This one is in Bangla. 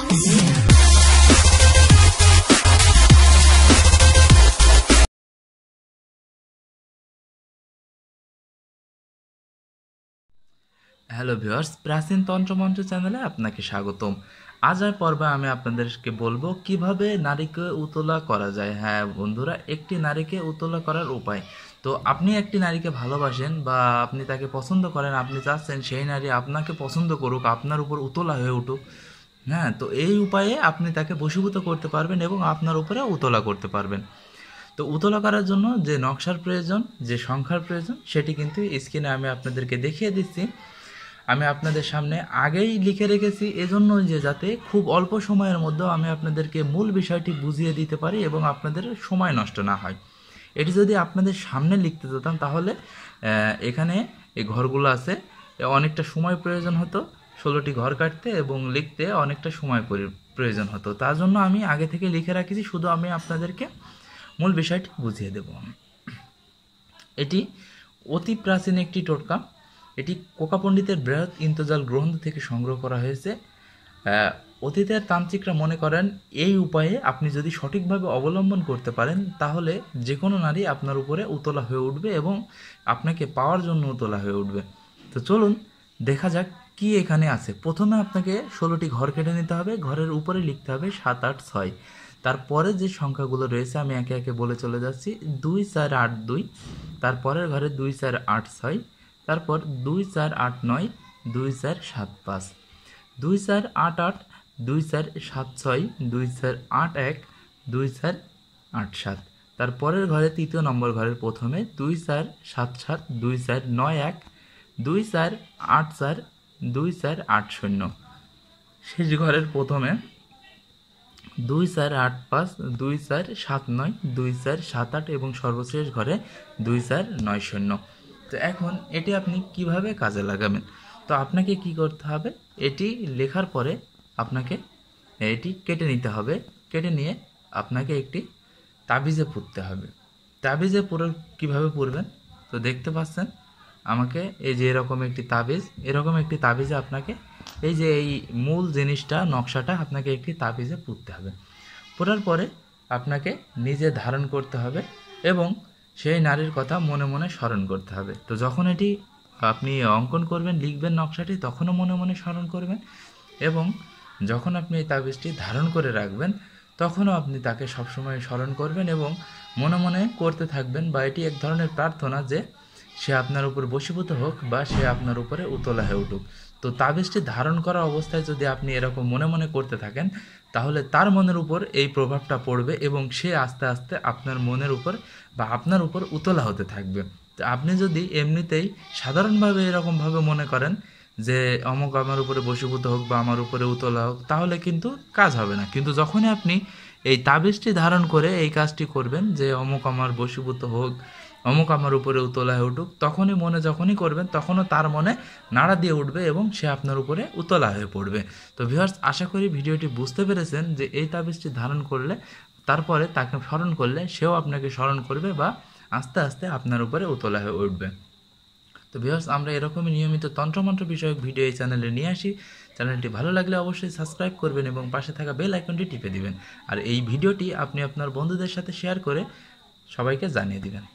হ্যালো ভিউয়ার্স প্রাচীন তন্ত্রমন্ত্র চ্যানেলে আপনাকে স্বাগতম আজের পর্বে আমি আপনাদেরকে বলবো কিভাবে নারীকে উতলা করা যায় হ্যাঁ বন্ধুরা একটি নারীকে উতলা করার উপায় তো আপনি একটি নারীকে ভালোবাসেন বা আপনি তাকে পছন্দ করেন আপনি চাচ্ছেন সেই নারী আপনাকে পছন্দ করুক আপনার উপর উতলা হয়ে উঠুক হ্যাঁ তো এই উপায়ে আপনি তাকে বশীভূত করতে পারবেন এবং আপনার উপরে উতলা করতে পারবেন তো উতলা করার জন্য যে নকশার প্রয়োজন যে সংখ্যার প্রয়োজন সেটি কিন্তু স্ক্রিনে আমি আপনাদেরকে দেখিয়ে দিচ্ছি আমি আপনাদের সামনে আগেই লিখে রেখেছি এজন্য যে যাতে খুব অল্প সময়ের মধ্যে আমি আপনাদেরকে মূল বিষয়টি বুঝিয়ে দিতে পারি এবং আপনাদের সময় নষ্ট না হয় এটি যদি আপনাদের সামনে লিখতে যেতাম তাহলে এখানে এই ঘরগুলো আছে অনেকটা সময় প্রয়োজন হতো ষোলোটি ঘর কাটতে এবং লিখতে অনেকটা সময় প্রয়োজন হতো তার জন্য আমি আগে থেকে লিখে রাখেছি শুধু আমি আপনাদেরকে মূল বিষয়টি বুঝিয়ে দেব এটি অতি প্রাচীন একটি টোটকা এটি কোকা পণ্ডিতের বৃহৎ ইন্তজাল গ্রন্থ থেকে সংগ্রহ করা হয়েছে অতীতের তান্ত্রিকরা মনে করেন এই উপায়ে আপনি যদি সঠিকভাবে অবলম্বন করতে পারেন তাহলে যে কোনো নারী আপনার উপরে উতলা হয়ে উঠবে এবং আপনাকে পাওয়ার জন্য উতলা হয়ে উঠবে তো চলুন দেখা যাক কি এখানে আছে প্রথমে আপনাকে ষোলোটি ঘর কেটে নিতে হবে ঘরের উপরে লিখতে হবে সাত আট ছয় তারপরে যে সংখ্যাগুলো রয়েছে আমি একে একে বলে চলে যাচ্ছি দুই চার আট দুই তারপরের ঘরে দুই চার আট ছয় তারপর দুই চার আট নয় দুই চার সাত পাঁচ দুই চার আট আট দুই চার সাত ছয় দুই চার আট এক দুই চার আট সাত তারপরের ঘরে তৃতীয় নম্বর ঘরের প্রথমে দুই চার সাত সাত দুই চার নয় এক দুই চার আট চার দুই চার আট শূন্য শেষ ঘরের প্রথমে দুই চার আট পাঁচ দুই চার সাত নয় দুই চার সাত আট এবং সর্বশেষ ঘরে দুই চার নয় শূন্য তো এখন এটি আপনি কিভাবে কাজে লাগাবেন তো আপনাকে কি করতে হবে এটি লেখার পরে আপনাকে এটি কেটে নিতে হবে কেটে নিয়ে আপনাকে একটি তাবিজে পুরতে হবে তাবিজে পুরো কীভাবে পুরবেন তো দেখতে পাচ্ছেন আমাকে এই যে এরকম একটি তাবিজ এরকম একটি তাবিজে আপনাকে এই যে এই মূল জিনিসটা নকশাটা আপনাকে একটি তাবিজে পুঁততে হবে পড়ার পরে আপনাকে নিজে ধারণ করতে হবে এবং সেই নারীর কথা মনে মনে স্মরণ করতে হবে তো যখন এটি আপনি অঙ্কন করবেন লিখবেন নকশাটি তখনও মনে মনে স্মরণ করবেন এবং যখন আপনি এই তাবিজটি ধারণ করে রাখবেন তখনও আপনি তাকে সবসময় স্মরণ করবেন এবং মনে মনে করতে থাকবেন বা এটি এক ধরনের প্রার্থনা যে সে আপনার উপর বশীভূত হোক বা সে আপনার উপরে উতলা হয়ে উঠুক তো তাবিজটি ধারণ করা অবস্থায় যদি আপনি এরকম মনে মনে করতে থাকেন তাহলে তার মনের উপর এই প্রভাবটা পড়বে এবং সে আস্তে আস্তে আপনার মনের উপর বা আপনার উপর উতলা হতে থাকবে তো আপনি যদি এমনিতেই সাধারণভাবে এরকমভাবে মনে করেন যে অমুক আমার উপরে বশীভূত হোক বা আমার উপরে উতলা হোক তাহলে কিন্তু কাজ হবে না কিন্তু যখনই আপনি এই তাবিজটি ধারণ করে এই কাজটি করবেন যে অমুক আমার বশীভূত হোক অমুক আমার উপরে উতলা হয়ে উঠুক তখনই মনে যখনই করবেন তখনও তার মনে নাড়া দিয়ে উঠবে এবং সে আপনার উপরে উতলা হয়ে পড়বে তো ভিউয়ার্স আশা করি ভিডিওটি বুঝতে পেরেছেন যে এই তাবিজটি ধারণ করলে তারপরে তাকে স্মরণ করলে সেও আপনাকে স্মরণ করবে বা আস্তে আস্তে আপনার উপরে উতলা হয়ে উঠবে তো ভিউয়ার্স আমরা এরকমই নিয়মিত তন্ত্রমন্ত্র বিষয়ক ভিডিও এই চ্যানেলে নিয়ে আসি চ্যানেলটি ভালো লাগলে অবশ্যই সাবস্ক্রাইব করবেন এবং পাশে থাকা বেল আইকনটি টিপে দিবেন আর এই ভিডিওটি আপনি আপনার বন্ধুদের সাথে শেয়ার করে সবাইকে জানিয়ে দিবেন